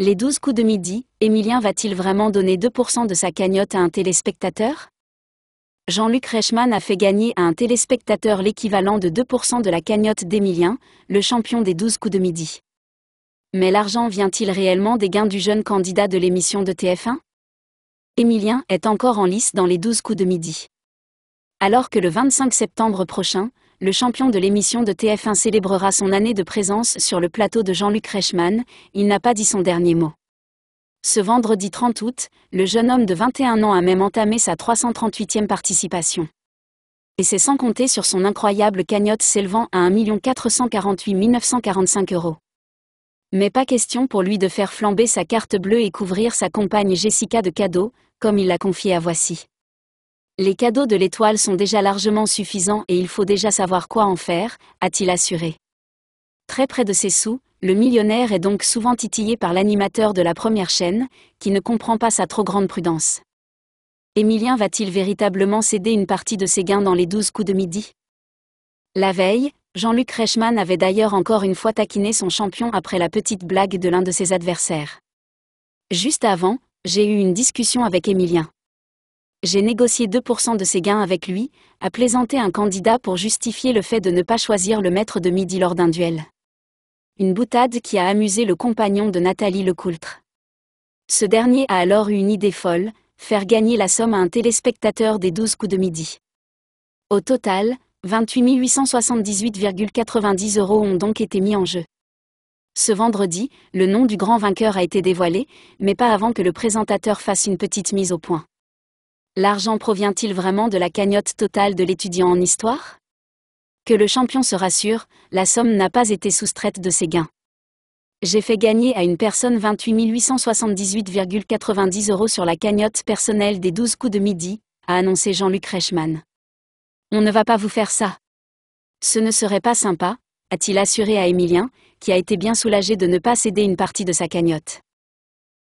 Les 12 coups de midi, Émilien va-t-il vraiment donner 2% de sa cagnotte à un téléspectateur Jean-Luc Reichmann a fait gagner à un téléspectateur l'équivalent de 2% de la cagnotte d'Emilien, le champion des 12 coups de midi. Mais l'argent vient-il réellement des gains du jeune candidat de l'émission de TF1 Émilien est encore en lice dans les 12 coups de midi. Alors que le 25 septembre prochain, le champion de l'émission de TF1 célébrera son année de présence sur le plateau de Jean-Luc Reichmann, il n'a pas dit son dernier mot. Ce vendredi 30 août, le jeune homme de 21 ans a même entamé sa 338e participation. Et c'est sans compter sur son incroyable cagnotte s'élevant à 1 448 945 euros. Mais pas question pour lui de faire flamber sa carte bleue et couvrir sa compagne Jessica de cadeaux, comme il l'a confié à Voici. Les cadeaux de l'étoile sont déjà largement suffisants et il faut déjà savoir quoi en faire, a-t-il assuré. Très près de ses sous, le millionnaire est donc souvent titillé par l'animateur de la première chaîne, qui ne comprend pas sa trop grande prudence. Émilien va-t-il véritablement céder une partie de ses gains dans les douze coups de midi La veille, Jean-Luc Reichmann avait d'ailleurs encore une fois taquiné son champion après la petite blague de l'un de ses adversaires. Juste avant, j'ai eu une discussion avec Émilien j'ai négocié 2% de ses gains avec lui, a plaisanté un candidat pour justifier le fait de ne pas choisir le maître de midi lors d'un duel. Une boutade qui a amusé le compagnon de Nathalie Lecoultre. Ce dernier a alors eu une idée folle, faire gagner la somme à un téléspectateur des 12 coups de midi. Au total, 28 878,90 euros ont donc été mis en jeu. Ce vendredi, le nom du grand vainqueur a été dévoilé, mais pas avant que le présentateur fasse une petite mise au point. L'argent provient-il vraiment de la cagnotte totale de l'étudiant en histoire Que le champion se rassure, la somme n'a pas été soustraite de ses gains. J'ai fait gagner à une personne 28 878,90 euros sur la cagnotte personnelle des 12 coups de midi, a annoncé Jean-Luc Reichmann. On ne va pas vous faire ça. Ce ne serait pas sympa, a-t-il assuré à Émilien, qui a été bien soulagé de ne pas céder une partie de sa cagnotte.